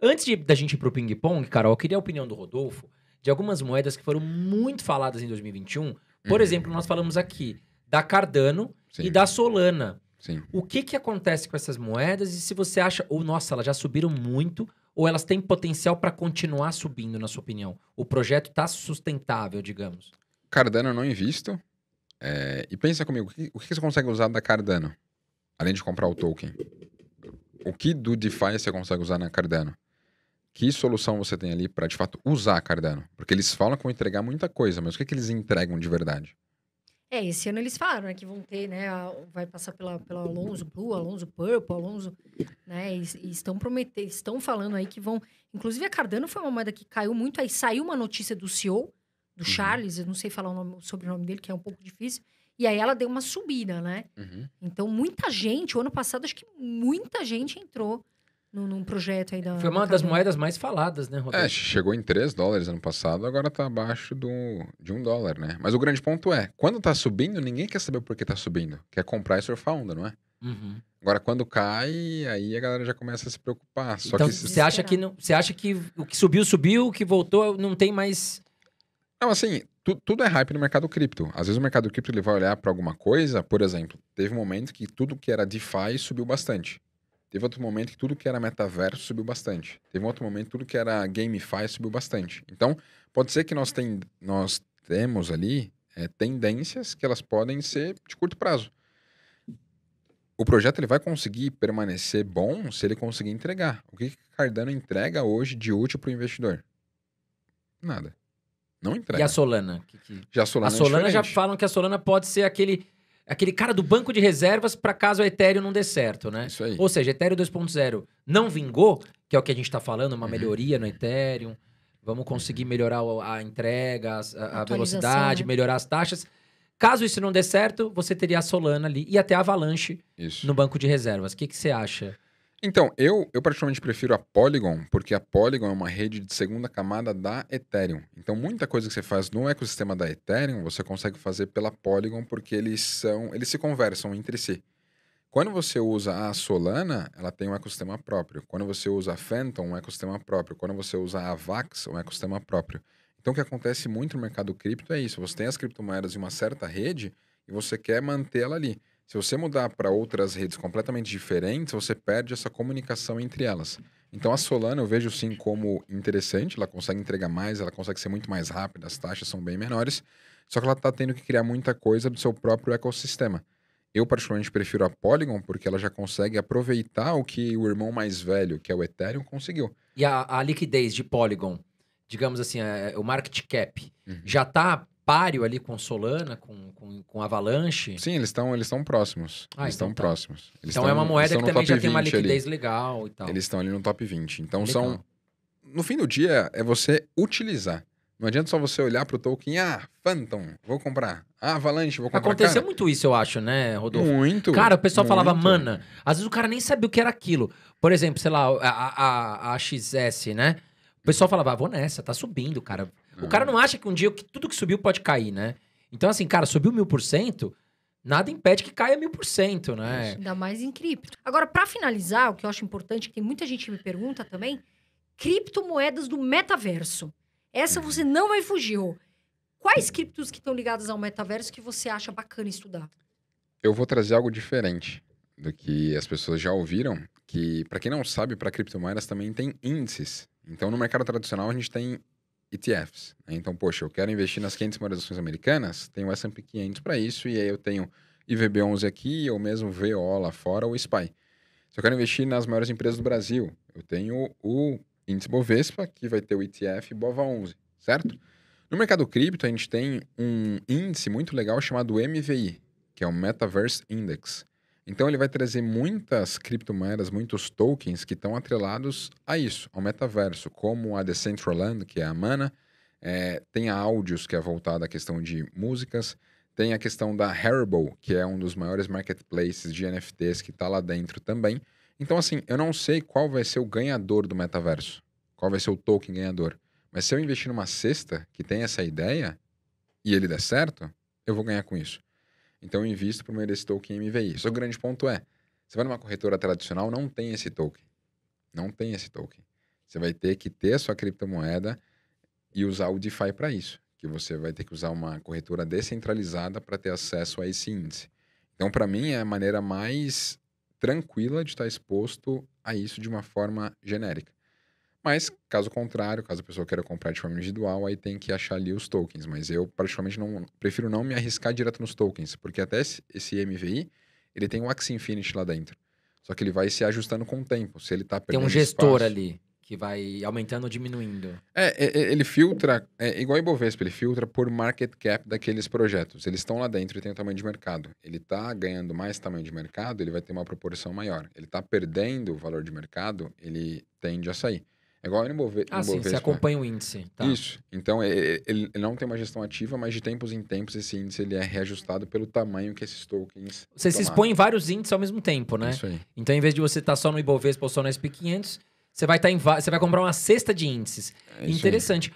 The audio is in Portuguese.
Antes de, da gente ir pro ping-pong, Carol, eu queria a opinião do Rodolfo de algumas moedas que foram muito faladas em 2021. Por uhum. exemplo, nós falamos aqui da Cardano Sim. e da Solana. Sim. O que, que acontece com essas moedas e se você acha, ou nossa, elas já subiram muito, ou elas têm potencial para continuar subindo, na sua opinião? O projeto está sustentável, digamos? Cardano eu não invisto. É... e pensa comigo, o que, o que você consegue usar da Cardano? Além de comprar o token. O que do DeFi você consegue usar na Cardano? que solução você tem ali para de fato usar Cardano? Porque eles falam que vão entregar muita coisa, mas o que, é que eles entregam de verdade? É, esse ano eles falaram né, que vão ter, né? vai passar pela, pela Alonso Blue, Alonso Purple, Alonso, né? E, e estão prometendo, estão falando aí que vão. Inclusive, a Cardano foi uma moeda que caiu muito. Aí saiu uma notícia do CEO, do uhum. Charles, eu não sei falar o, nome, o sobrenome dele, que é um pouco difícil. E aí ela deu uma subida, né? Uhum. Então, muita gente, o ano passado, acho que muita gente entrou num, num projeto aí da. Foi uma da das moedas mais faladas, né, Roberto? É, chegou em 3 dólares ano passado, agora está abaixo do, de 1 dólar, né? Mas o grande ponto é: quando está subindo, ninguém quer saber por que está subindo. Quer comprar e surfar onda, não é? Uhum. Agora, quando cai, aí a galera já começa a se preocupar. Só então, você se... acha que não, você acha que o que subiu, subiu, o que voltou, não tem mais. Não, assim, tu, tudo é hype no mercado cripto. Às vezes o mercado cripto ele vai olhar para alguma coisa, por exemplo, teve um momento que tudo que era DeFi subiu bastante. Teve outro momento que tudo que era metaverso subiu bastante. Teve outro momento que tudo que era GameFi subiu bastante. Então, pode ser que nós, tem, nós temos ali é, tendências que elas podem ser de curto prazo. O projeto ele vai conseguir permanecer bom se ele conseguir entregar. O que Cardano entrega hoje de útil para o investidor? Nada. Não entrega. E a Solana? Que, que... Já a Solana, é a Solana é já falam que a Solana pode ser aquele aquele cara do banco de reservas para caso o Ethereum não dê certo, né? Isso aí. Ou seja, Ethereum 2.0 não vingou, que é o que a gente está falando, uma uhum. melhoria no Ethereum. Vamos conseguir melhorar a entrega, a, a velocidade, né? melhorar as taxas. Caso isso não dê certo, você teria a Solana ali e até a Avalanche isso. no banco de reservas. O que, que você acha? Então, eu, eu particularmente prefiro a Polygon, porque a Polygon é uma rede de segunda camada da Ethereum. Então, muita coisa que você faz no ecossistema da Ethereum, você consegue fazer pela Polygon, porque eles são, eles se conversam entre si. Quando você usa a Solana, ela tem um ecossistema próprio. Quando você usa a Phantom, um ecossistema próprio. Quando você usa a Vax, um ecossistema próprio. Então, o que acontece muito no mercado cripto é isso. Você tem as criptomoedas em uma certa rede e você quer mantê-la ali. Se você mudar para outras redes completamente diferentes, você perde essa comunicação entre elas. Então a Solana eu vejo sim como interessante, ela consegue entregar mais, ela consegue ser muito mais rápida, as taxas são bem menores, só que ela está tendo que criar muita coisa do seu próprio ecossistema. Eu particularmente prefiro a Polygon porque ela já consegue aproveitar o que o irmão mais velho, que é o Ethereum, conseguiu. E a, a liquidez de Polygon, digamos assim, é, é o market cap, uhum. já está páreo ali com Solana, com, com, com Avalanche. Sim, eles estão eles próximos. Ah, eles estão tá. próximos. Eles então tão, é uma moeda que também já tem uma liquidez ali. legal e tal. Eles estão ali no top 20. Então legal. são. No fim do dia, é você utilizar. Não adianta só você olhar pro token, ah, Phantom, vou comprar. Ah, Avalanche, vou comprar. Aconteceu cara. muito isso, eu acho, né, Rodolfo? Muito. Cara, o pessoal muito. falava, mana. Às vezes o cara nem sabia o que era aquilo. Por exemplo, sei lá, a, a, a, a XS, né? O pessoal falava, ah, vou nessa, tá subindo, cara. O cara não acha que um dia que tudo que subiu pode cair, né? Então, assim, cara, subiu mil por cento, nada impede que caia mil por cento, né? Ainda mais em cripto. Agora, para finalizar, o que eu acho importante, que tem muita gente que me pergunta também, criptomoedas do metaverso. Essa uhum. você não vai fugir, Rô. Quais criptos que estão ligadas ao metaverso que você acha bacana estudar? Eu vou trazer algo diferente do que as pessoas já ouviram, que para quem não sabe, para criptomoedas também tem índices. Então, no mercado tradicional, a gente tem ETFs. Né? Então, poxa, eu quero investir nas 500 maiores ações americanas, tenho o S&P 500 para isso, e aí eu tenho IVB11 aqui, ou mesmo VO lá fora, ou SPY. Se eu quero investir nas maiores empresas do Brasil, eu tenho o índice Bovespa, que vai ter o ETF BOVA11, certo? No mercado cripto, a gente tem um índice muito legal chamado MVI, que é o Metaverse Index. Então ele vai trazer muitas criptomoedas, muitos tokens que estão atrelados a isso, ao metaverso, como a Decentraland, que é a Mana, é, tem a Audios, que é voltada à questão de músicas, tem a questão da Haribo, que é um dos maiores marketplaces de NFTs que está lá dentro também. Então, assim, eu não sei qual vai ser o ganhador do metaverso, qual vai ser o token ganhador. Mas se eu investir numa cesta que tem essa ideia e ele der certo, eu vou ganhar com isso. Então eu invisto meio desse token MVI. Só o grande ponto é, você vai numa corretora tradicional, não tem esse token. Não tem esse token. Você vai ter que ter a sua criptomoeda e usar o DeFi para isso. Que você vai ter que usar uma corretora descentralizada para ter acesso a esse índice. Então, para mim, é a maneira mais tranquila de estar tá exposto a isso de uma forma genérica. Mas, caso contrário, caso a pessoa queira comprar de forma individual, aí tem que achar ali os tokens. Mas eu, particularmente, não, prefiro não me arriscar direto nos tokens, porque até esse, esse MVI, ele tem o um Axie Infinity lá dentro. Só que ele vai se ajustando com o tempo. Se ele tá Tem um gestor espaço, ali que vai aumentando ou diminuindo. É, é, é ele filtra, é igual em Bovespa, ele filtra por market cap daqueles projetos. Eles estão lá dentro e tem o tamanho de mercado. Ele está ganhando mais tamanho de mercado, ele vai ter uma proporção maior. Ele está perdendo o valor de mercado, ele tende a sair. É igual no Ibovespa. Ah, sim, você acompanha o índice. Tá. Isso. Então, é, é, ele, não tem uma gestão ativa, mas de tempos em tempos esse índice ele é reajustado pelo tamanho que esses tokens. Você tomaram. se expõe em vários índices ao mesmo tempo, né? Isso aí. Então, em vez de você estar tá só no Ibovespa ou só no SP500, você vai, estar tá em, você vai comprar uma cesta de índices. É Interessante. Aí.